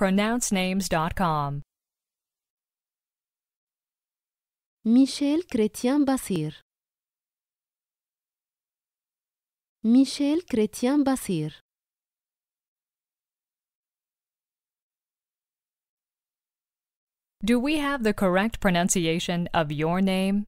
pronouncenames.com. Michel Chrétien Basir. Michel Chrétien Basir. Do we have the correct pronunciation of your name?